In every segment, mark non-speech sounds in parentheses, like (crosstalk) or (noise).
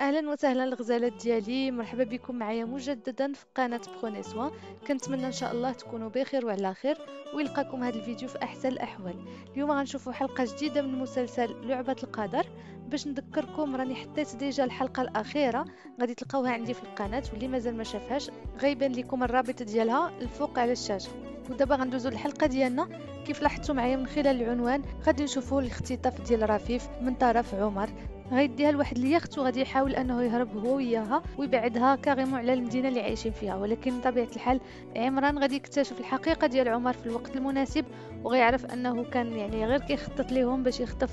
اهلا وسهلا الغزالات ديالي مرحبا بكم معايا مجددا في قناه برونيسوا كنتمنى ان شاء الله تكونوا بخير وعلى خير ويلقاكم هذا الفيديو في احسن الاحوال اليوم غنشوفوا حلقه جديده من مسلسل لعبه القدر باش نذكركم راني حطيت ديجا الحلقه الاخيره غادي تلقاوها عندي في القناه واللي مازال ما شافهاش غيبان لكم الرابط ديالها الفوق على الشاشه ودابا غندوزو الحلقه ديالنا كيف لاحظتوا معايا من خلال العنوان غادي نشوفوا الاختطاف ديال رفيف من طرف عمر غيديها لواحد اليخت وغادي يحاول انه يهرب هو وياها ويبعدها كاريمون على المدينه اللي عايشين فيها ولكن بطبيعه الحال عمران غادي يكتشف الحقيقه ديال عمر في الوقت المناسب وغيعرف انه كان يعني غير كيخطط ليهم باش يخطف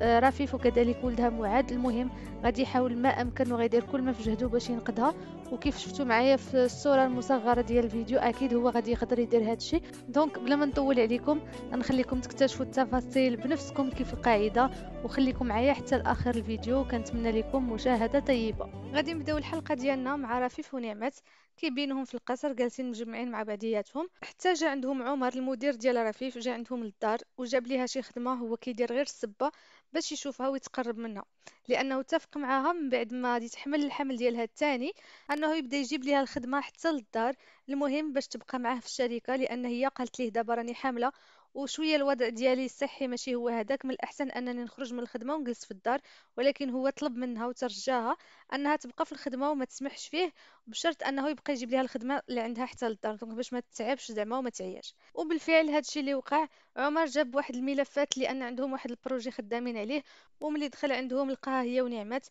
آه، رفيف وكذلك ولدها معاد المهم غادي يحاول ما امكن وغيدير كل ما في جهده باش ينقذها وكيف شفتوا معايا في الصوره المصغره ديال الفيديو اكيد هو غادي يقدر يدير هذا الشيء دونك بلا ما نطول عليكم نخليكم تكتشفوا التفاصيل بنفسكم كيف القاعده وخليكم معايا حتى لاخر الفيديو كنتمنى لكم مشاهده طيبه غادي نبداو الحلقه ديالنا مع رفيف ونعمت كيبينهم في القصر جالسين مجمعين مع بعضياتهم حتى جا عندهم عمر المدير ديال رفيف جا عندهم للدار وجاب ليها شي خدمه هو كيدير غير السبه باش يشوفها ويتقرب منها لانه اتفق معاها من بعد ما غادي تحمل الحمل ديالها الثاني انه يبدا يجيب ليها الخدمه حتى للدار المهم باش تبقى معاه في الشركه لان هي قالت ليه دابا راني حامله وشويه الوضع ديالي الصحي ماشي هو هذاك من الاحسن انني نخرج من الخدمه ونجلس في الدار ولكن هو طلب منها وترجاها انها تبقى في الخدمه وما تسمحش فيه بشرط انه يبقى يجيب لها الخدمه اللي عندها حتى للدار دونك باش ما تتعبش زعما وما تعياش وبالفعل هذا الشيء اللي وقع عمر جاب واحد الملفات لان عندهم واحد البروجي خدامين عليه وملي دخل عندهم لقاها هي ونعمت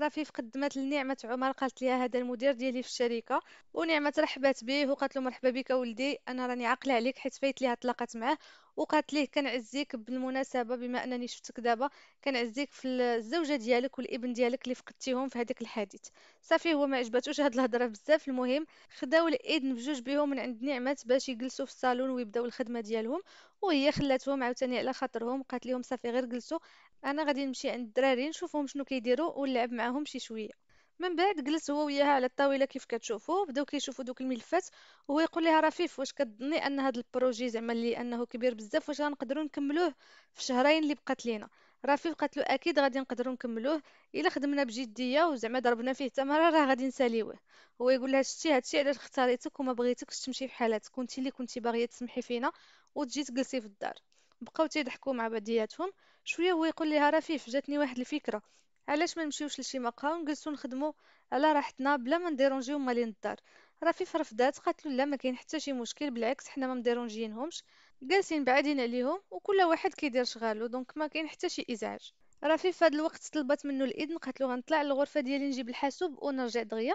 راه فيه قدمات لنعمة عمر قالت ليها هذا المدير ديالي في الشركة ونعمة رحبات به وقالت له مرحبا بك ولدي انا راني عاقلة عليك حيت فايت ليها طلقت معاه وقالت ليه كنعزيك بالمناسبه بما انني شفتك دابا كنعزيك في الزوجه ديالك والابن ديالك اللي فقدتيهم في هذاك الحادث صافي هو ما عجباتوش هاد الهضره بزاف المهم خداو الاذن بجوج بهم من عند نعمت باش يجلسوا في الصالون ويبداو الخدمه ديالهم وهي خلاتهم عاوتاني على خاطرهم قالت لهم صافي غير جلسوا انا غادي نمشي عند الدراري نشوفهم شنو كيديروا ونلعب معاهم شي شويه من بعد جلس هو وياها على الطاوله كيف كتشوفوا بداو كيشوفوا دوك الملفات وهو يقول لها رفيف واش كتظني ان هذا البروجي زعما اللي انه كبير بزاف واش غنقدروا نكملوه في شهرين اللي بقات لينا رفيف قالت له اكيد غادي نقدروا نكملوه الا خدمنا بجديه وزعما ضربنا فيه تمره راه غادي نساليوه هو يقول لها شتي هادشي علاش اختاريتك وما بغيتكش تمشي في حالاتك كنتي اللي كنتي باغيه تسمحي فينا وتجي تجلسي في الدار بقاو تيضحكوا مع بعضياتهم شويه هو يقول لها رفيف جاتني واحد الفكره علاش ما نمشيوش لشي مقهى ونجلسو نخدمو على راحتنا بلا ما نديرونجيو مالين الدار رفيف رفضات قالت له لا ما كاين حتى شي مشكل بالعكس حنا ما مديرونجينهمش جالسين بعادين عليهم وكل واحد كيدير شغالو دونك ما كاين حتى شي ازعاج رفيف في هذا الوقت طلبت منه الاذن قالت له غنطلع للغرفه ديالي نجيب الحاسوب ونرجع دغيا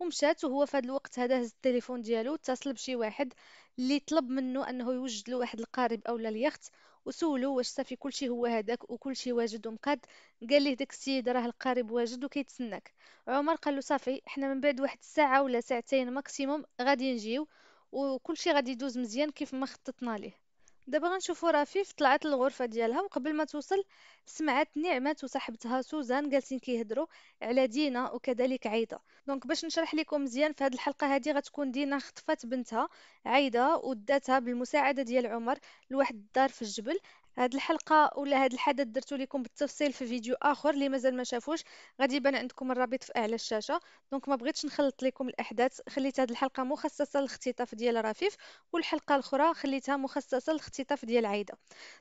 ومشات وهو في هذا الوقت هذا هز التليفون ديالو اتصل بشي واحد اللي طلب منه انه يوجد له واحد القارب اولا اليخت وسولو واش صافي كلشي هو هذاك وكلشي واجد ومقاد قال ليه داك السيد راه القارب واجد وكيتسناك عمر قال له صافي حنا من بعد واحد الساعه ولا ساعتين ماكسيموم غادي نجيو وكلشي غادي يدوز مزيان كيف ما خططنا ليه دابا غنشوفو رفيف طلعت للغرفة ديالها وقبل ما توصل سمعت نعمة وصاحبتها سوزان جالسين كيهضروا على دينا وكذلك عايدة دونك باش نشرح لكم مزيان في هذه الحلقة هذه غتكون دينا خطفات بنتها عايدة وداتها بالمساعدة ديال عمر لواحد الدار في الجبل هاد الحلقه ولا هاد الحدث درتو لكم بالتفصيل في فيديو اخر اللي مازال ما شافوش غادي يبان عندكم الرابط في اعلى الشاشه دونك ما بغيتش نخلط لكم الاحداث خليت هاد الحلقه مخصصه للاختطاف ديال رفيف والحلقه الاخرى خليتها مخصصه للاختطاف ديال عايده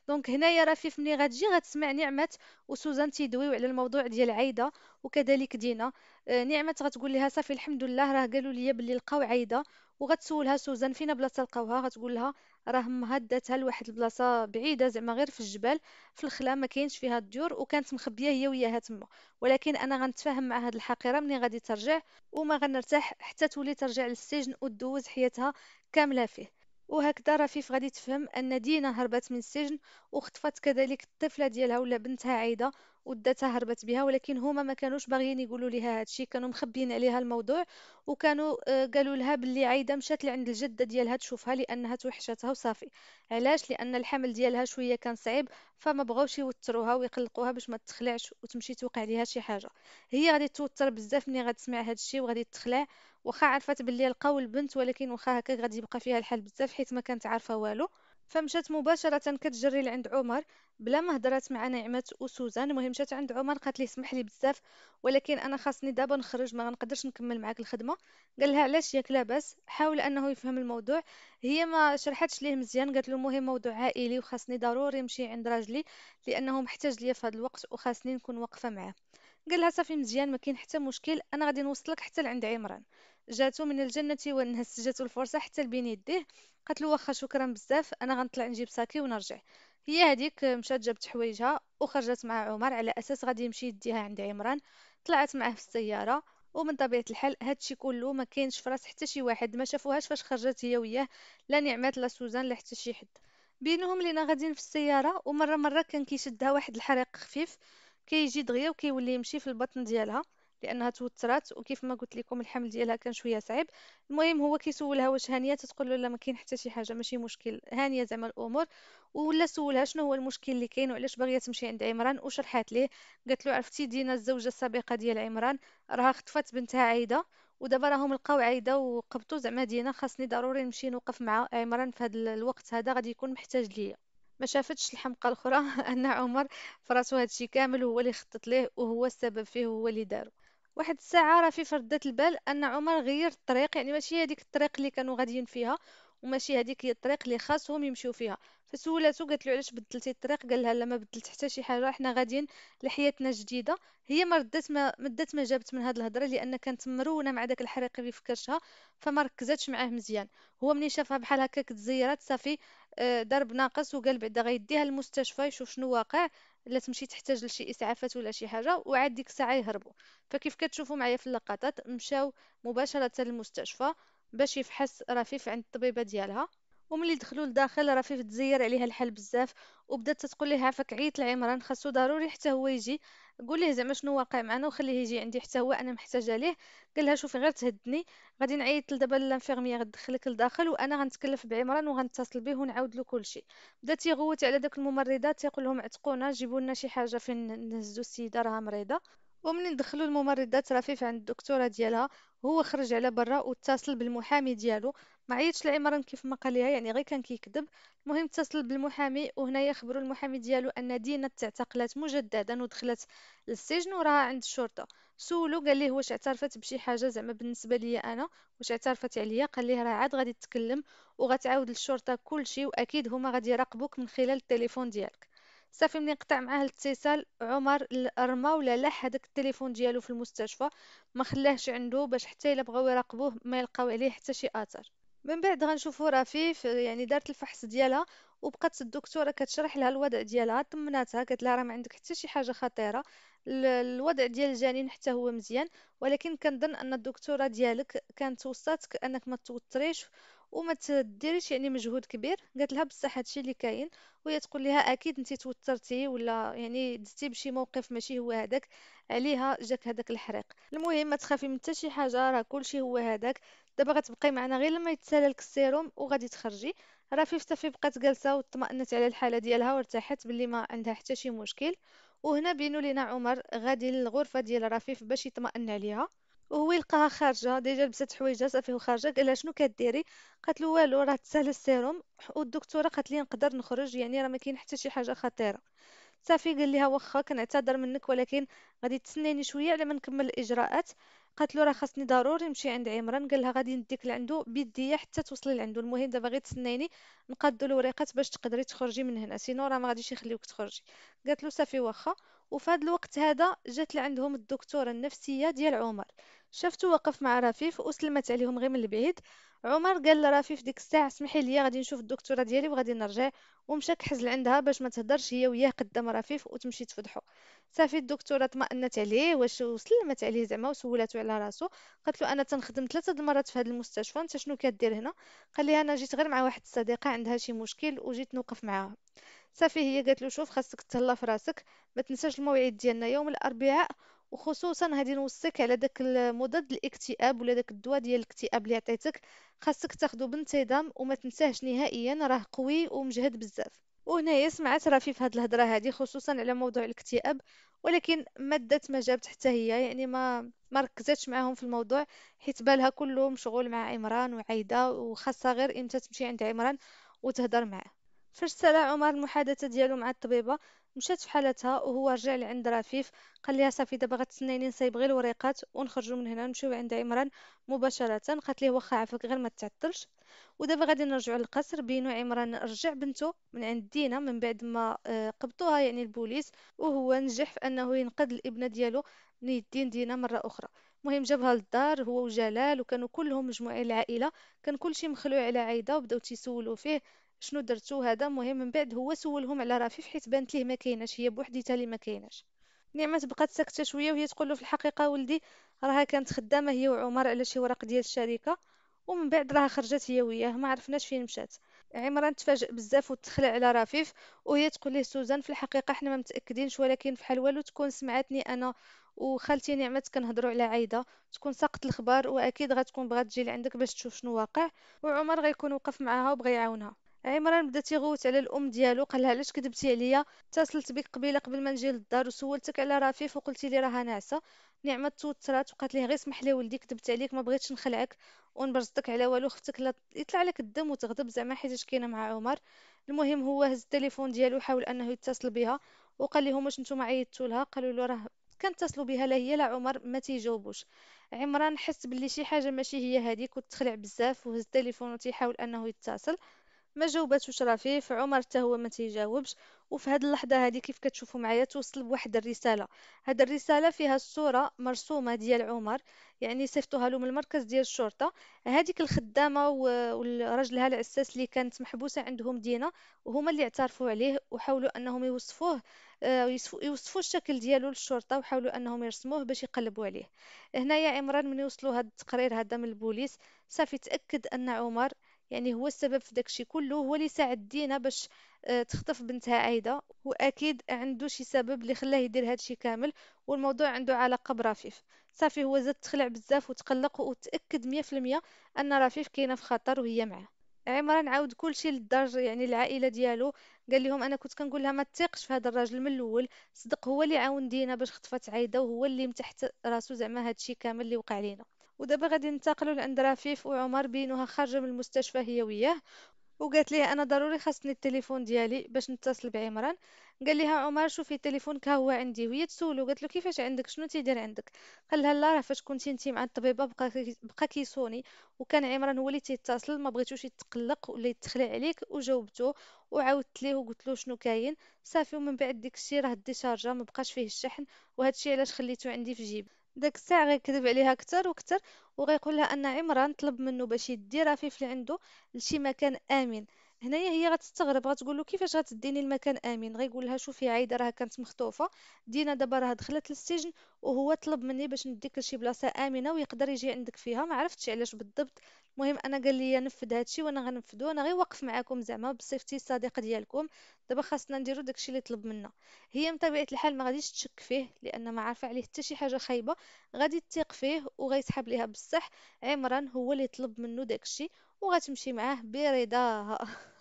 دونك هنايا رفيف ملي غتجي غتسمع نعمه وسوزان تيدويو على الموضوع ديال عايده وكذلك دينا آه، نعمه غتقول لها صافي الحمد لله راه قالوا لي بلي لقاو عايده وغتسولها سوزان فينا بلاصه لقاوها غتقول لها راه مهدتها لواحد البلاصه بعيده زعما غير في الجبال في الخلا ما كاينش فيها الديور وكانت مخبيه هي وياها تما ولكن انا غنتفاهم مع هاد الحقيره ملي غادي ترجع وما غنرتاح حتى تولي ترجع للسجن وتدوز حياتها كامله فيه وهكذا رفيف غادي تفهم ان دينا هربت من السجن وخطفت كذلك الطفله ديالها ولا بنتها عايده وداتها هربت بها ولكن هما ما كانوش باغيين يقولوا ليها هادشي كانوا مخبيين عليها الموضوع وكانوا آه، قالوا لها باللي عايده مشات لعند الجده ديالها تشوفها لانها توحشتها وصافي علاش لان الحمل ديالها شويه كان صعيب فما بغاوش يوتروها ويقلقوها باش ما تخلعش وتمشي توقع ليها شي حاجه هي غادي توتر بزاف ملي غتسمع هادشي وغادي تخلع واخا عرفت باللي لقاو البنت ولكن واخا هكا غادي يبقى فيها الحال بزاف حيت ما كانت عارفه والو فمشات مباشره كتجري لعند عمر بلا ما هضرات مع نعمه وسوزان المهم مشات عند عمر قالت ليه سمح لي بزاف ولكن انا خاصني دابا نخرج ما غنقدرش نكمل معاك الخدمه قال لها علاش ياك لاباس حاول انه يفهم الموضوع هي ما شرحتش ليه مزيان قالت له المهم موضوع عائلي وخاصني ضروري نمشي عند راجلي لانه محتاج ليا في هذا الوقت وخاصني نكون واقفه معاه قال لها صافي مزيان ما كاين حتى مشكل انا غادي نوصلك حتى لعند عمران جاتو من الجنة والناس جاتو الفرصة حتى لبين يديه قالت له واخا شكرا بزاف انا غنطلع نجيب ساكي ونرجع هي هذيك مشات جابت حوايجها وخرجت مع عمر على اساس غادي يمشي يديها عند عمران طلعت معاه في السياره ومن طبيعه الحال هادشي كله ما كاينش في حتى شي واحد ما شافوهاش فاش خرجت هي وياه لا نعمات لا سوزان لا حتى شي حد بينهم لينا غاديين في السياره ومره مره كان كيشدها واحد الحريق خفيف كيجي كي دغيا وكيولي يمشي في البطن ديالها لانها توترات وكيف ما قلت لكم الحمل ديالها كان شويه صعيب المهم هو كيسولها واش هانيه تتقول له لا ما كاين حتى شي حاجه ماشي مشكل هانيه زعما الامور ولا سولها شنو هو المشكل اللي كاين وعلاش باغيه تمشي عند عمران وشرحات ليه قالت له عرفتي دينا الزوجه السابقه ديال عمران راها خطفت بنتها عايده ودابا راهم لقاو عايده وقبطوا زعما دينا خاصني ضروري نمشي نوقف مع عمران في هذا الوقت هذا غادي يكون محتاج ليا ما شافتش الحمقى الاخرى (laughs) ان عمر فراسو هادشي كامل هو اللي خطط ليه وهو السبب فيه هو اللي دارو واحد الساعة راه في فردات البال أن عمر غير الطريق يعني ماشي هذيك الطريق اللي كانوا غاديين فيها وماشي هذيك هي الطريق اللي خاصهم يمشيو فيها فسولاتو قالت له علاش بدلتي الطريق قال لها لا ما بدلت حتى شي حاجه حنا غاديين لحياتنا جديده هي ما ردات ما مدات ما جابت من هاد الهضره لان كانت مرونه مع داك الحريق اللي في كرشها فما ركزتش معاه مزيان هو ملي شافها بحال هكاك تزيرات صافي آه، ضرب ناقص وقال بعدا غيديها للمستشفى يشوف شنو واقع لا تمشي تحتاج لشي اسعافات ولا شي حاجه وعاد ديك الساعه يهربوا فكيف كتشوفوا معايا في اللقطات مشاو مباشره للمستشفى باش يفحص رفيف عند الطبيبه ديالها وملي دخلوا لداخل رفيف تزير عليها الحال بزاف وبدات تتقول ليه عافاك عيط لعمران خاصو ضروري حتى هو يجي قول ليه زعما شنو واقع معنا وخليه يجي عندي حتى هو انا محتاجه ليه قال لها شوفي غير تهدني غادي نعيط لدابا لانفيرميير تدخلك لداخل وانا غنتكلف بعمران وغنتصل به ونعاود له كلشي بدات يغوت على داك الممرضات تيقول لهم عتقونا جيبوا لنا شي حاجه فين نهزوا السيده راها مريضه ومنين دخلوا الممرضات رفيف عند الدكتوره ديالها هو خرج على برا واتصل بالمحامي ديالو ما عيطش لعمران كيف ما قال ليها يعني غير كان كيكذب المهم اتصل بالمحامي وهنا يخبروا المحامي ديالو ان دينا تعتقلت مجددا ودخلت للسجن وراها عند الشرطه سولو قال ليه واش اعترفت بشي حاجه زعما بالنسبه ليا انا واش اعترفت عليا قال ليه راه عاد غادي تتكلم وغتعاود للشرطه كلشي واكيد هما غادي يراقبوك من خلال التليفون ديالك صافي ملي نقطع معاه الاتصال عمر الارما ولا لا هذاك التليفون ديالو في المستشفى ما خلاهش عنده باش حتى الا بغاو يراقبوه ما يلقاو عليه حتى شي اثر من بعد غنشوفو رفيف يعني دارت الفحص ديالها وبقات الدكتوره كتشرح لها الوضع ديالها طمناتها قالت لها راه ما عندك حتى شي حاجه خطيره الوضع ديال الجنين حتى هو مزيان ولكن كنظن ان الدكتوره ديالك كانت وصاتك انك ما توتريش وما تديريش يعني مجهود كبير قالت لها بصح هادشي اللي كاين وهي تقول لها اكيد انت توترتي ولا يعني دزتي بشي موقف ماشي هو هذاك عليها جاك هذاك الحريق المهم ما تخافي من حتى شي حاجه راه كلشي هو هذاك دابا غتبقي معنا غير لما يتسالى لك السيروم وغادي تخرجي راه صافي بقات جالسه وطمأنت على الحاله ديالها وارتاحت باللي ما عندها حتى شي مشكل وهنا بينو لينا عمر غادي للغرفه ديال رفيف باش يطمئن عليها وهو يلقاها خارجه ديجا لبست حوايجها صافي وخارجه قال لها شنو كديري قالت له والو راه تسهل السيروم والدكتوره قالت لي نقدر نخرج يعني راه ما كاين حتى شي حاجه خطيره صافي قال لها واخا كنعتذر منك ولكن غادي تسنيني شويه على ما نكمل الاجراءات قالت له راه خاصني ضروري نمشي عند عمران قال لها غادي نديك لعندو بيديا حتى توصلي لعندو المهم دابا غير تسنيني نقادو الوريقات باش تقدري تخرجي من هنا سينو راه ما غاديش يخليوك تخرجي قالت له صافي واخا وفي هذا الوقت هذا جات لعندهم الدكتوره النفسيه ديال عمر شفته وقف مع رفيف وسلمت عليهم غير من البعيد عمر قال لرفيف ديك الساعه اسمحي لي غادي نشوف الدكتوره ديالي وغادي نرجع ومشى كحز لعندها باش ما تهدرش هي وياه قدام رفيف وتمشي تفضحو صافي الدكتوره طمأنت عليه واش وسلمت عليه زعما وسولاتو على راسو قالت له انا تنخدم ثلاثه د المرات في هذا المستشفى انت شنو كدير هنا قال لها انا جيت غير مع واحد الصديقه عندها شي مشكل وجيت نوقف معاها صافي هي قالت له شوف خاصك تهلا في راسك ما تنساش الموعد ديالنا يوم الاربعاء وخصوصا غادي نوصيك على داك المضاد الاكتئاب ولا داك الدواء ديال الاكتئاب اللي عطيتك خاصك تاخده بانتظام وما تنساهش نهائيا راه قوي ومجهد بزاف وهنايا سمعت رفيف هاد الهضره هادي خصوصا على موضوع الاكتئاب ولكن ما ما جابت حتى هي يعني ما ما ركزتش معاهم في الموضوع حيت بالها كله مشغول مع عمران وعايده وخاصه غير امتى تمشي عند عمران وتهضر معاه فاش سالا عمر المحادثه ديالو مع الطبيبه مشات فحالتها وهو رجع لعند رفيف قال ليها صافي دابا غتسنيني نصايب غير الوريقات ونخرجوا من هنا نمشيو عند عمران مباشره قالت ليه واخا عافاك غير ما تعطلش ودابا غادي نرجعوا للقصر بينو عمران رجع بنته من عند دينا من بعد ما آه، قبضوها يعني البوليس وهو نجح في انه ينقذ الابنه ديالو من يدين دينا مره اخرى المهم جابها للدار هو وجلال وكانوا كلهم مجموعين العائله كان كلشي مخلوع على عايده وبداو تيسولوا فيه شنو درتو هذا مهم من بعد هو سولهم على رفيف حيت بانت ليه ما كايناش هي بوحديتها اللي ما كايناش نعمه بقات ساكته شويه وهي تقول له في الحقيقه ولدي راها كانت خدامه هي وعمر على شي ورق ديال الشركه ومن بعد راها خرجت هي وياه ما عرفناش فين مشات عمران تفاجئ بزاف وتخلع على رفيف وهي تقول له سوزان في الحقيقه حنا ما متاكدينش ولكن فحال والو تكون سمعتني انا وخالتي نعمه كنهضروا على عايده تكون ساقت الخبر واكيد غتكون بغات تجي لعندك باش تشوف شنو واقع وعمر غيكون وقف معاها وبغى يعاونها عمران بدا تيغوت على الام ديالو قالها علاش كذبتي عليا اتصلت بك قبيله قبل ما نجي للدار وسولتك على رفيف وقلتي لي راه ناعسه نعمه توترات وقالت ليه غير سمح لي ولدي كذبت عليك ما بغيتش نخلعك ونبرزتك على والو خفتك لا يطلع لك الدم وتغضب زعما حيت كاينه مع عمر المهم هو هز التليفون ديالو حاول انه يتصل بها وقال لهم واش نتوما عيطتوا لها قالوا له راه كنتصلوا بها لا هي لا عمر ما تيجاوبوش عمران حس باللي شي حاجه ماشي هي هذيك وتخلع بزاف وهز التليفون وتيحاول انه يتصل ما جاوباتوش رفيف عمر حتى هو ما تيجاوبش وفي هذه اللحظه هذه كيف كتشوفوا معايا توصل بواحد الرساله هذه الرساله فيها الصوره مرسومه ديال عمر يعني صيفطوها له من المركز ديال الشرطه هذيك الخدامه وراجلها العساس اللي كانت محبوسه عندهم دينا وهما اللي اعترفوا عليه وحاولوا انهم يوصفوه آه، يوصفوا الشكل ديالو للشرطه وحاولوا انهم يرسموه باش يقلبوا عليه هنايا عمران من يوصلوا هذا التقرير هذا من البوليس صافي تاكد ان عمر يعني هو السبب في داكشي كله هو اللي ساعد دينا باش آه، تخطف بنتها عايدة واكيد عنده شي سبب اللي خلاه يدير هادشي كامل والموضوع عنده علاقة برفيف صافي هو زاد تخلع بزاف وتقلق وتأكد 100% ان رفيف كاينة في خطر وهي معاه عمران عاود كلشي للدار يعني العائله ديالو قال لهم انا كنت كنقول لها ما تثقش في هذا الراجل من الاول صدق هو اللي عاون دينا باش خطفت عايده وهو اللي متحت راسو زعما هادشي كامل اللي وقع لينا ودابا غادي ننتقلوا لعند رفيف وعمر بينوها خارجه من المستشفى هي وياه وقالت ليه انا ضروري خاصني التليفون ديالي باش نتصل بعمران قال لها عمر شوفي التليفون هو عندي وهي تسولو قالت له كيفاش عندك شنو تيدير عندك قال لها لا راه فاش كنتي انت مع الطبيبه بقى بقى كيصوني وكان عمران هو اللي تيتصل ما بغيتوش يتقلق ولا يتخلع عليك وجاوبته وعاودت ليه وقلت له شنو كاين صافي ومن بعد ديك الشيء راه ديشارجا ما بقاش فيه الشحن وهذا الشيء علاش خليته عندي في جيبي داك الساعة غيكذب عليها اكثر واكثر وغيقول لها أن عمران طلب منه باش يدي رفيف اللي عنده لشي مكان آمن هنايا هي غتستغرب غتقول له كيفاش غتديني المكان امن غيقول لها شوفي عايده راه كانت مخطوفه دينا دابا راه دخلت للسجن وهو طلب مني باش نديك لشي بلاصه امنه ويقدر يجي عندك فيها ما عرفتش علاش بالضبط المهم انا قال لي نفذ هادشي وانا غنفذو انا غير واقف معاكم زعما بصفتي الصديق ديالكم دابا خاصنا نديرو داكشي اللي طلب منا هي بطبيعه الحال ما غاديش تشك فيه لان ما عارفه عليه حتى شي حاجه خايبه غادي تثيق فيه وغيسحب ليها بصح عمران هو اللي طلب منه داكشي وغتمشي معاه برضاها (laughs)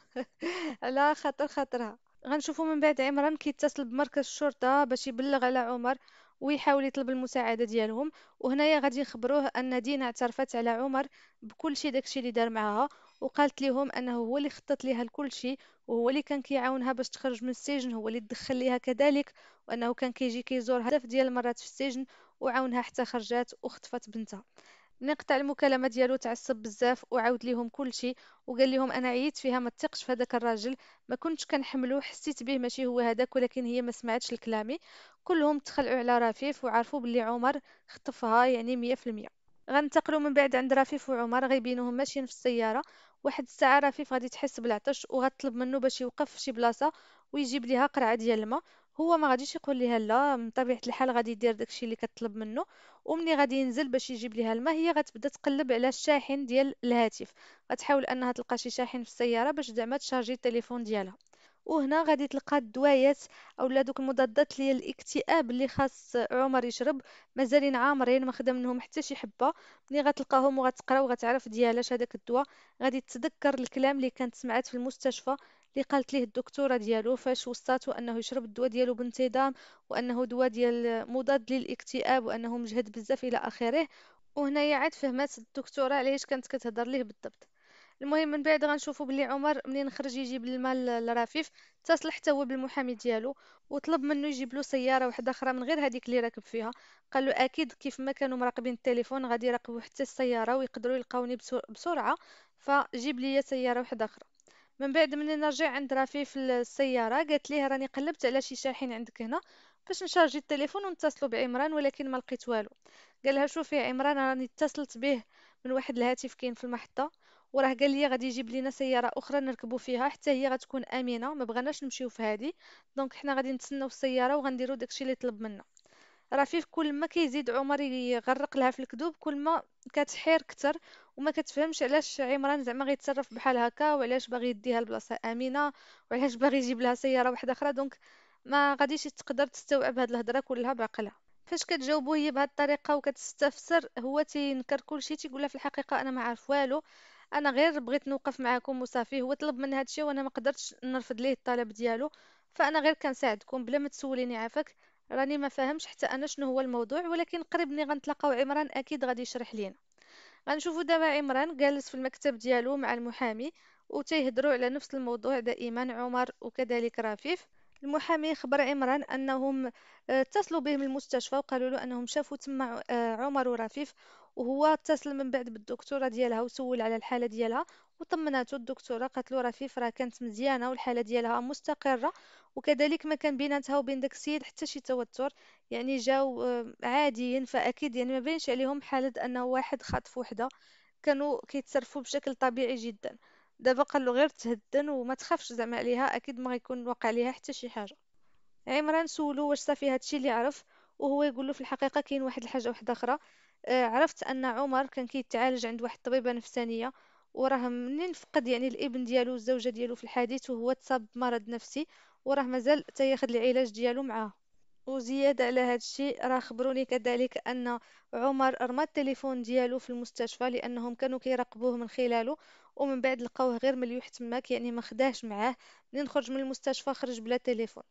على (laughs) خاطر خاطرها غنشوفو من بعد عمران كيتصل بمركز الشرطة باش يبلغ على عمر ويحاول يطلب المساعدة ديالهم وهنايا غادي يخبروه أن دينا اعترفت على عمر بكل شيء داكشي اللي دار معاها وقالت ليهم أنه هو اللي خطط لها لكل شيء وهو اللي كان كيعاونها باش تخرج من السجن هو اللي تدخل ليها كذلك وأنه كان كيجي كيزورها بزاف ديال المرات في السجن وعاونها حتى خرجات وخطفت بنتها نقطع قطع المكالمه ديالو تعصب بزاف وعاود ليهم كلشي وقال ليهم انا عييت فيها ما تثقش في هذاك الراجل ما كنتش كنحملو حسيت به ماشي هو هذاك ولكن هي ما سمعتش لكلامي كلهم تخلعوا على رفيف وعرفوا بلي عمر خطفها يعني مية في المية غنتقلوا من بعد عند رفيف وعمر غيبينوهم ماشيين في السياره واحد الساعه رفيف غادي تحس بالعطش وغتطلب منه باش يوقف في شي بلاصه ويجيب ليها قرعه ديال الماء هو ما غاديش يقول ليها لا من طبيعة الحال غادي يدير داكشي اللي كطلب منه ومني غادي ينزل باش يجيب ليها الماء هي غتبدا تقلب على الشاحن ديال الهاتف غتحاول انها تلقى شي شاحن في السيارة باش زعما تشارجي التليفون ديالها وهنا غادي تلقى الدوايات اولا دوك المضادات ديال الاكتئاب اللي خاص عمر يشرب مازالين عامرين ما خدم منهم حتى شي حبه ملي غتلقاهم وغتقرا وغتعرف ديالاش هذاك الدواء غادي تتذكر الكلام اللي كانت سمعات في المستشفى اللي قالت ليه الدكتوره ديالو فاش وصاتو انه يشرب الدواء ديالو بانتظام وانه دواء ديال مضاد للاكتئاب وانه مجهد بزاف الى اخره وهنايا عاد فهمات الدكتوره علاش كانت كتهضر ليه بالضبط المهم من بعد غنشوفوا بلي عمر منين خرج يجيب المال لرفيف اتصل حتى هو بالمحامي ديالو وطلب منه يجيب له سياره واحده اخرى من غير هذيك اللي راكب فيها قال له اكيد كيف ما كانوا مراقبين التليفون غادي يراقبوا حتى السياره ويقدروا يلقاوني بسرعه فجيب لي سياره واحده اخرى من بعد من نرجع عند رفي في السيارة قالت ليه راني قلبت على شي شاحن عندك هنا باش نشارجي التليفون ونتصلوا بعمران ولكن ما لقيت والو قال لها شوفي يا عمران راني اتصلت به من واحد الهاتف كاين في المحطة وراه قال لي غادي يجيب لينا سياره اخرى نركبوا فيها حتى هي غتكون امنه ما بغناش نمشيو في هذه دونك حنا غادي نتسناو السياره وغنديروا داكشي اللي طلب منا راه فيه كل ما كيزيد عمر يغرق لها في الكذوب كل ما كتحير كتر وما كتفهمش علاش عمران زعما غيتصرف بحال هكا وعلاش باغي يديها لبلاصه امينه وعلاش باغي يجيب لها سياره واحده اخرى دونك ما غاديش تقدر تستوعب هاد الهضره كلها بعقلها فاش كتجاوبو هي بهاد الطريقه وكتستفسر هو تينكر كلشي تيقول في الحقيقه انا ما عارف والو انا غير بغيت نوقف معاكم وصافي هو طلب من هادشي وانا ما قدرتش نرفض ليه الطلب ديالو فانا غير كنساعدكم بلا ما تسوليني عافاك راني ما فاهمش حتى انا شنو هو الموضوع ولكن قريب غنتلاقاو عمران اكيد غادي يشرح لينا غنشوفو دابا عمران جالس في المكتب ديالو مع المحامي وتيهضروا على نفس الموضوع دائما عمر وكذلك رفيف المحامي خبر عمران أنهم آه، اتصلوا به من المستشفى وقالوا له أنهم شافوا تما آه، عمر ورفيف وهو اتصل من بعد بالدكتوره ديالها وسول على الحاله ديالها وطمناتو الدكتوره قالت له رفيف راه كانت مزيانه والحاله ديالها مستقره وكذلك ما كان بيناتها وبين داك السيد حتى شي توتر يعني جاو آه، عاديين فاكيد يعني ما بينش عليهم حاله انه واحد خاطف وحده كانوا كيتصرفوا بشكل طبيعي جدا دابا قال له غير تهدن وما تخافش زعما عليها اكيد ما غيكون وقع ليها حتى شي حاجه عمران سولو واش صافي هادشي اللي عرف وهو يقول له في الحقيقه كاين واحد الحاجه واحده اخرى آه عرفت ان عمر كان كيتعالج عند واحد الطبيبه نفسانيه وراه منين فقد يعني الابن ديالو والزوجه ديالو في الحادث وهو تصاب بمرض نفسي وراه مازال تياخد العلاج ديالو معاه وزيادة على هذا الشيء راه خبروني كذلك أن عمر رمى التليفون ديالو في المستشفى لأنهم كانوا كيراقبوه من خلاله ومن بعد لقاوه غير مليوح تماك يعني ما خداش معاه منين خرج من المستشفى خرج بلا تليفون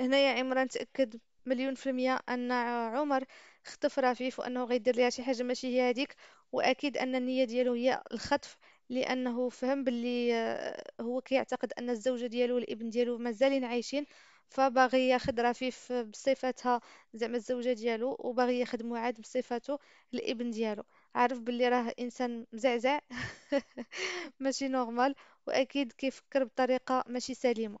هنايا عمران تأكد مليون في المية أن عمر خطف رفيف وأنه غيدير ليها شي حاجة ماشي هي هذيك وأكيد أن النية ديالو هي الخطف لأنه فهم باللي آه، هو كيعتقد أن الزوجة ديالو والابن ديالو مازالين عايشين فباغي ياخد رفيف بصفتها زعما الزوجة ديالو وباغي ياخد عاد بصفته الابن ديالو عارف باللي راه انسان مزعزع (laughs) ماشي نورمال واكيد كيفكر بطريقة ماشي سليمة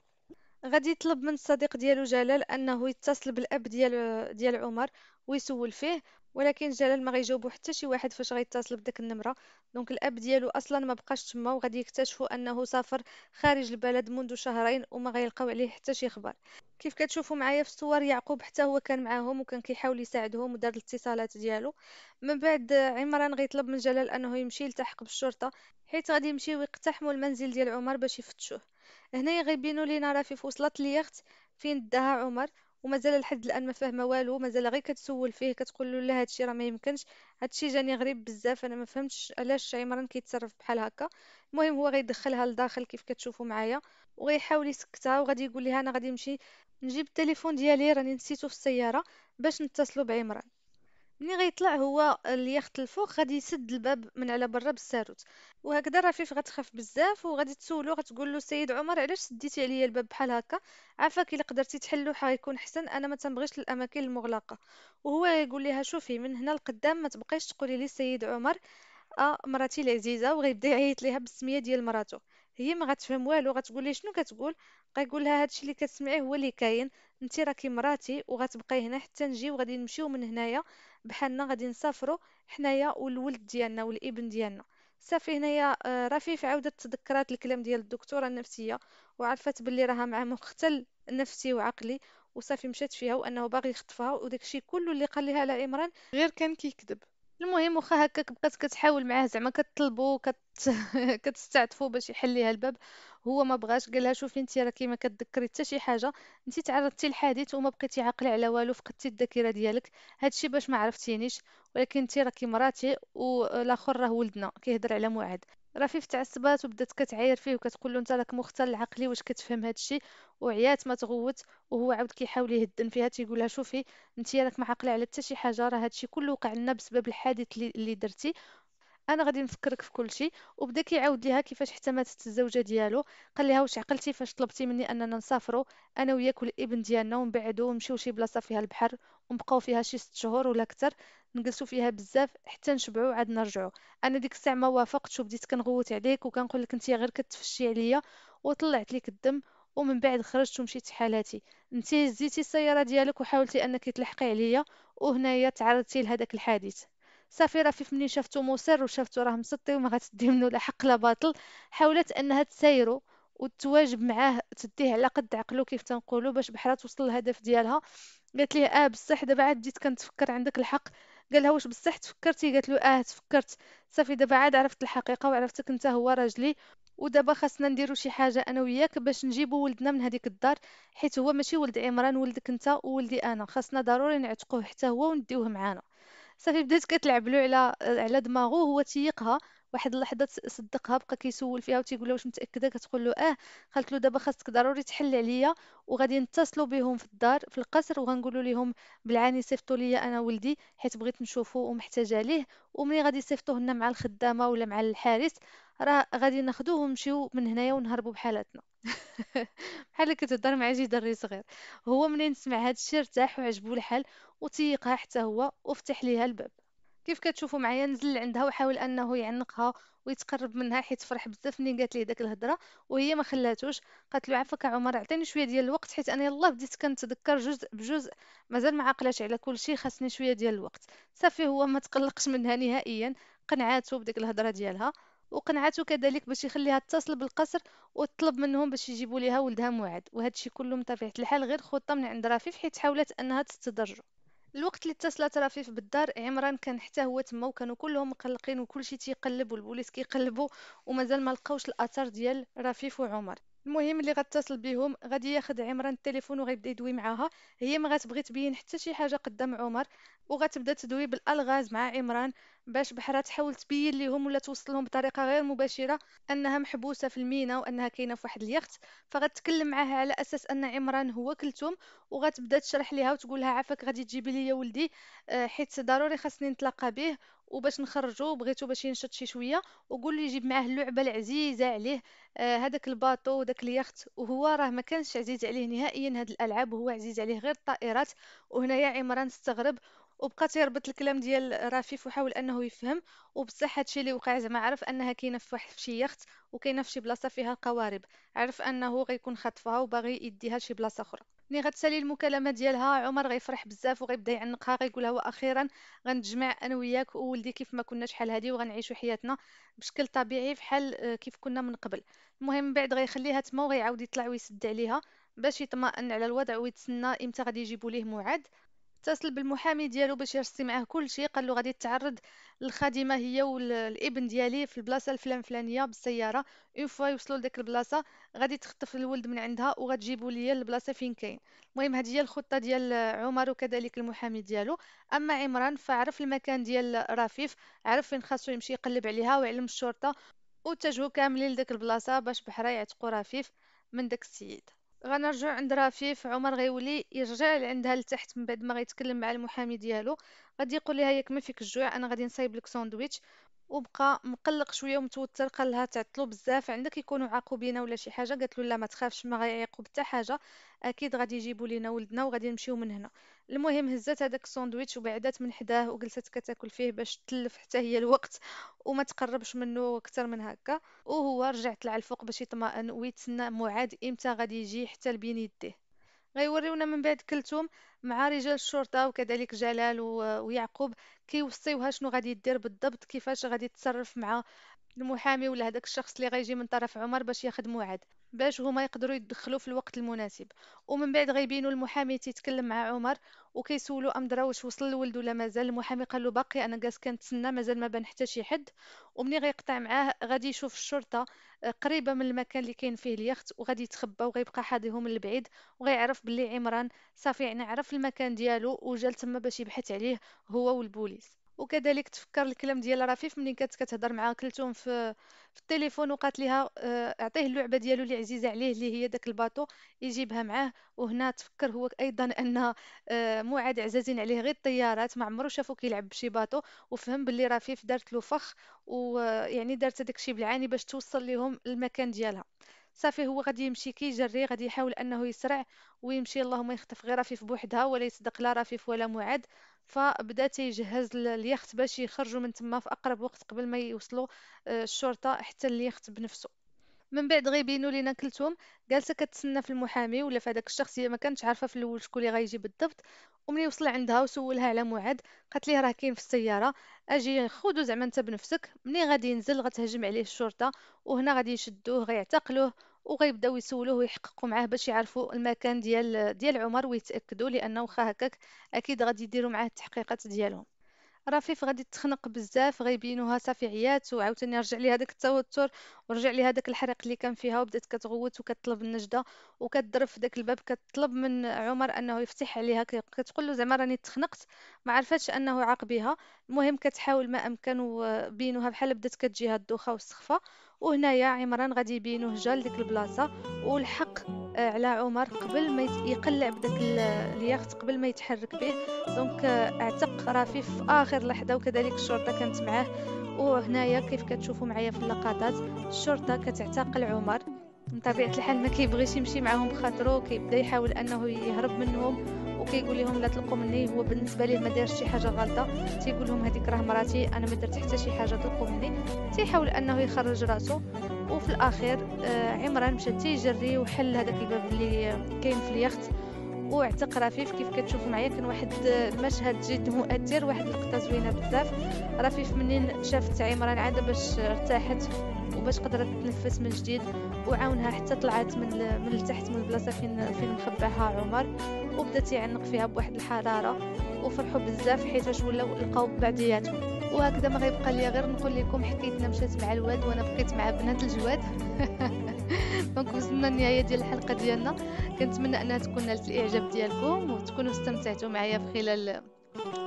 غادي يطلب من الصديق ديالو جلال انه يتصل بالاب ديال ديال عمر ويسول فيه ولكن جلال ما غيجاوبو حتى شي واحد فاش غيتصل بداك النمره دونك الاب ديالو اصلا ما بقاش تما وغادي يكتشفوا انه سافر خارج البلد منذ شهرين وما غيلقاو عليه حتى شي خبر كيف كتشوفوا معايا في الصور يعقوب حتى هو كان معاهم وكان كيحاول يساعدهم ودار الاتصالات ديالو من بعد عمران غيطلب من جلال انه يمشي يلتحق بالشرطه حيت غادي يمشيو ويقتحموا المنزل ديال عمر باش يفتشوه هنايا غيبينوا لينا راه في وصلت اليخت فين داها عمر ومازال لحد الان ما فاهمه والو مازال غير كتسول فيه كتقول له لا هادشي راه ما يمكنش هادشي جاني غريب بزاف انا ما فهمتش علاش عمران كيتصرف بحال هكا المهم هو غيدخلها لداخل كيف كتشوفوا معايا وغيحاول يسكتها وغادي يقول لها انا غادي نمشي نجيب التليفون ديالي راني نسيتو في السياره باش نتصلوا بعمران ملي غيطلع هو اليخت الفوق غادي يسد الباب من على برا بالساروت وهكذا رفيف غتخاف بزاف وغادي تسولو غتقول له سيد عمر علاش سديتي عليا الباب بحال هكا عافاك الا قدرتي تحلو حيكون حسن انا ما تنبغيش الاماكن المغلقه وهو يقول لها شوفي من هنا لقدام ما تبقيش تقولي لي سيد عمر اه مراتي العزيزه وغيبدا يعيط ليها بالسميه ديال مراتو هي ما غتفهم والو غتقول لي شنو كتقول كيقول لها هادشي اللي كتسمعيه هو اللي كاين انت راكي مراتي وغتبقاي هنا حتى نجي وغادي نمشيو من هنايا بحالنا غادي نسافروا حنايا والولد ديالنا والابن ديالنا صافي هنايا آه، رفيف عاودت تذكرات الكلام ديال الدكتوره النفسيه وعرفت باللي راها مع مقتل نفسي وعقلي وصافي مشات فيها وانه باغي يخطفها وداكشي كله اللي قال لها على عمران غير كان كيكذب المهم واخا هكاك بقات كتحاول معاه زعما كطلبو كت... (laughs) كتستعطفو باش يحل ليها الباب هو ما بغاش قال لها شوفي انت راكي ما كتذكري حتى شي حاجه انت تعرضتي لحادث وما بقيتي عاقله على والو فقدتي الذاكره ديالك هادشي باش ما عرفتينيش ولكن انت راكي مراتي والاخر راه ولدنا كيهضر على موعد رفيف تعصبات وبدات كتعاير فيه وكتقول له انت راك مختل عقلي واش كتفهم هذا الشيء وعيات ما تغوت وهو عاود كيحاول يهدن فيها تيقول لها شوفي انت راك ما عاقله على حتى شي حاجه راه هذا الشيء كله وقع لنا بسبب الحادث اللي درتي انا غادي نفكرك في كل شيء وبدا كيعاود ليها كيفاش حتى ماتت الزوجه ديالو قال لها واش عقلتي فاش طلبتي مني اننا نسافروا انا وياك والابن ديالنا ونبعدوا ونمشيو شي بلاصه فيها البحر ونبقاو فيها شي ست شهور ولا اكثر نجلسوا فيها بزاف حتى نشبعوا عاد نرجعوا انا ديك الساعه ما وافقتش وبديت كنغوت عليك وكنقول لك انت غير كتفشي عليا وطلعت لك الدم ومن بعد خرجت ومشيت حالاتي انت هزيتي السياره ديالك وحاولتي انك تلحقي عليا وهنايا تعرضتي لهذاك الحادث صافي راه فيف منين شافتو مصر وشافتو راه مسطي وما غتدي منه لا حق لا باطل حاولت انها تسايرو وتواجب معاه تديه على قد عقلو كيف تنقولو باش بحال توصل للهدف ديالها قالت ليه اه بصح دابا عاد بديت كنتفكر عندك الحق قالها واش بصح تفكرتي قالت له اه تفكرت صافي دابا عاد عرفت الحقيقه وعرفتك انت هو راجلي ودابا خاصنا نديرو شي حاجه انا وياك باش نجيبو ولدنا من هذيك الدار حيت هو ماشي ولد عمران ولدك انت وولدي انا خاصنا ضروري نعتقوه حتى هو ونديوه معانا صافي بدات كتلعب له على على دماغو هو تيقها واحد اللحظه صدقها بقى كيسول فيها وتيقول لها واش متاكده كتقول له اه قالت له دابا خاصك ضروري تحل عليا وغادي نتصلوا بهم في الدار في القصر وغنقولوا لهم بالعاني صيفطوا لي انا ولدي حيت بغيت نشوفه ومحتاجه ليه ومني غادي يصيفطوه لنا مع الخدامه ولا مع الحارس راه غادي ناخذوه ونمشيو من هنايا ونهربوا بحالاتنا (laughs) بحال اللي كتهضر مع جي دري صغير هو منين سمع هذا الشيء ارتاح وعجبو الحال وتيقها حتى هو وفتح ليها الباب كيف كتشوفوا معايا نزل عندها وحاول انه يعنقها ويتقرب منها حيت فرح بزاف ملي قالت ليه داك الهضره وهي ما خلاتوش قالت له عفاك عمر عطيني شويه ديال الوقت حيت انا يلاه بديت كنتذكر جزء بجزء مازال ما عقلاش على كل شيء خاصني شويه ديال الوقت صافي هو ما تقلقش منها نهائيا قنعاتو بديك الهضره ديالها وقنعته كذلك باش يخليها تتصل بالقصر وتطلب منهم باش يجيبوا ليها ولدها موعد وهذا الشيء كله بطبيعه الحال غير خطه من عند رفيف حيت حاولت انها تستدرج الوقت اللي اتصلت رفيف بالدار عمران كان حتى هو تما وكانوا كلهم مقلقين شيء تيقلب والبوليس كيقلبوا ومازال ما لقاوش الاثر ديال رفيف وعمر المهم اللي غتصل بيهم غادي ياخد عمران التليفون وغيبدا يدوي معاها هي ما غتبغي تبين حتى شي حاجه قدام عمر وغتبدا تدوي بالالغاز مع عمران باش بحرها تحاول تبين ليهم ولا توصل لهم بطريقه غير مباشره انها محبوسه في المينا وانها كاينه في واحد اليخت فغتكلم معاها على اساس ان عمران هو كلتهم وغتبدا تشرح ليها وتقول لها عافاك غادي تجيبي ليا ولدي آه، حيت ضروري خاصني نتلاقى به وباش نخرجو بغيتو باش ينشط شي شويه وقول لي يجيب معاه اللعبه العزيزه عليه آه، هذاك آه الباطو وداك اليخت وهو راه ما كانش عزيز عليه نهائيا هاد الالعاب وهو عزيز عليه غير الطائرات وهنايا عمران استغرب وبقى تيربط الكلام ديال رفيف وحاول انه يفهم وبصح هادشي اللي وقع زعما عرف انها كاينه في واحد شي يخت وكاينه في شي بلاصه فيها قوارب عرف انه غيكون خطفها وباغي يديها لشي بلاصه اخرى ملي غتسالي المكالمه ديالها عمر غيفرح بزاف وغيبدا يعنقها غيقولها واخيرا غنتجمع انا وياك وولدي كيف ما كنا شحال هادي وغنعيشوا حياتنا بشكل طبيعي فحال آه، كيف كنا من قبل المهم من بعد غيخليها تما وغيعاود يطلع ويسد عليها باش يطمئن على الوضع ويتسنى امتى غادي يجيبوا ليه موعد اتصل بالمحامي ديالو باش يرسي معاه كلشي قال له غادي تعرض الخادمه هي والابن ديالي في البلاصه الفلان فلانيه بالسياره اون فوا يوصلوا لديك البلاصه غادي تخطف الولد من عندها وغتجيبوا ليا البلاصه فين كاين المهم هذه هي الخطه ديال عمر وكذلك المحامي ديالو اما عمران فعرف المكان ديال رفيف عرف فين خاصو يمشي يقلب عليها ويعلم الشرطه وتجهوا كاملين لديك البلاصه باش بحرا يعتقوا رفيف من داك السيد غنرجعو عند رفيف عمر غيولي يرجع لعندها لتحت من بعد ما غيتكلم مع المحامي ديالو غادي يقول لها ياك ما فيك الجوع انا غادي نصايب لك ساندويتش وبقى مقلق شويه ومتوتر قال لها تعطلوا بزاف عندك يكونوا بينا ولا شي حاجه قالت له لا ما تخافش ما غيعيقوا حتى حاجه اكيد غادي يجيبوا لينا ولدنا وغادي نمشيو من هنا المهم هزات هذاك الساندويتش وبعدات من حداه وجلست كتاكل فيه باش تلف حتى هي الوقت (laughs) وما تقربش منه اكثر من هكا وهو رجع طلع الفوق باش يطمئن ويتسنى معاد امتى غادي يجي حتى لبين يديه غيوريونا من بعد كلتوم مع رجال الشرطة وكذلك جلال ويعقوب كيوصيوها شنو غادي دير بالضبط كيفاش غادي تصرف مع المحامي ولا هذاك الشخص اللي غيجي من طرف عمر باش ياخذ موعد باش هما يقدروا يدخلوا في الوقت المناسب ومن بعد غيبينوا المحامي تيتكلم مع عمر وكيسولو ام درا واش وصل الولد ولا مازال المحامي قال له باقي انا جالس كنتسنى مازال ما بان حتى شي حد ومني غيقطع معاه غادي يشوف الشرطه آه، قريبه من المكان اللي كاين فيه اليخت وغادي يتخبى وغيبقى حاضيهم من البعيد وغيعرف بلي عمران صافي يعني عرف المكان ديالو وجا تما باش يبحث عليه هو والبوليس وكذلك تفكر الكلام ديال رفيف ملي كانت كتهضر مع كلثوم في في التليفون وقالت لها آه، اعطيه اللعبه ديالو اللي عزيزه عليه اللي هي داك الباطو يجيبها معاه وهنا تفكر هو ايضا ان آه، موعد عزازين عليه غير الطيارات ما عمرو شافو كيلعب بشي باطو وفهم باللي رفيف دارت له فخ ويعني آه، دارت داك الشيء بالعاني باش توصل لهم المكان ديالها صافي هو غادي يمشي كيجري غادي يحاول انه يسرع ويمشي اللهم يخطف غير رفيف بوحدها ولا يصدق لا رفيف ولا معاد فبدا تيجهز اليخت باش يخرجوا من تما في اقرب وقت قبل ما يوصلوا آه، الشرطه حتى اليخت بنفسه من بعد غيبينوا لينا كلتهم جالسه كتسنى في المحامي ولا في هذاك الشخص هي ما كانتش عارفه في الاول شكون اللي غيجي بالضبط وملي وصل عندها وسولها على موعد قالت ليه راه كاين في السياره اجي خذو زعما انت بنفسك ملي غادي ينزل غتهجم عليه الشرطه وهنا غادي يشدوه غيعتقلوه وغيبداو يسولوه ويحققوا معاه باش يعرفوا المكان ديال ديال عمر ويتاكدوا لانه واخا هكاك اكيد غادي يديروا معاه التحقيقات ديالهم رفيف غادي تخنق بزاف غيبينوها صافي عيات وعاوتاني رجع لي هذاك التوتر ورجع لي هذاك الحريق اللي كان فيها وبدات كتغوت وكتطلب النجده وكتضرب في داك الباب كتطلب من عمر انه يفتح عليها كتقول له زعما راني تخنقت ما عرفتش انه عاقبها المهم كتحاول ما امكن وبينوها بحال بدات كتجيها الدوخه والسخفه وهنايا عمران غادي يبينوه جا لديك البلاصه والحق آه، على عمر قبل ما يقلع بداك اليخت قبل ما يتحرك به دونك آه، اعتق رفيف في اخر لحظه وكذلك الشرطه كانت معاه وهنايا كيف كتشوفوا معايا في اللقطات الشرطه كتعتقل عمر من طبيعه الحال ما كيبغيش يمشي معاهم خاطرو كيبدا يحاول انه يهرب منهم وكيقول لهم لا تلقوا مني هو بالنسبه ليه ما دارش شي حاجه غلطه تيقول لهم هذيك راه مراتي انا ما درت حتى شي حاجه تلقوا مني تيحاول انه يخرج راسو وفي الاخير آه، عمران مشى تيجري وحل هذاك الباب اللي كاين في اليخت واعتق رفيف كيف كتشوف معايا كان واحد المشهد آه، جد مؤثر واحد اللقطه زوينه بزاف رفيف منين شافت عمران عاد باش ارتاحت وباش قدرت تنفس من جديد وعاونها حتى طلعت من من لتحت من البلاصه فين فين مخبعها عمر وبدات تيعنق فيها بواحد الحراره وفرحوا بزاف حيتاش ولاو لقاو بعضياتهم وهكذا ما غيبقى لي غير نقول لكم حكايتنا مشات مع الواد وانا بقيت مع بنات الجواد (laughs) دونك وصلنا النهايه ديال الحلقه ديالنا كنتمنى انها تكون نالت الاعجاب ديالكم وتكونوا استمتعتوا معايا في خلال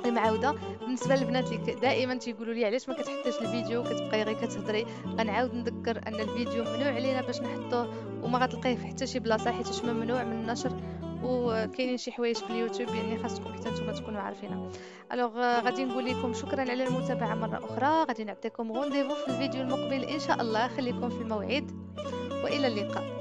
المعاوده بالنسبه للبنات اللي دائما تيقولوا لي علاش ما كتحطيش الفيديو كتبقاي غير كتهضري غنعاود نذكر ان الفيديو ممنوع علينا باش نحطوه وما غتلقيه في حتى شي بلاصه حيت ممنوع من النشر وكاينين شي حوايج في اليوتيوب يعني خاصكم حتى نتوما تكونوا عارفينها الوغ euh, غادي نقول لكم شكرا على المتابعه مره اخرى غادي نعطيكم رونديفو في الفيديو المقبل ان شاء الله خليكم في الموعد والى اللقاء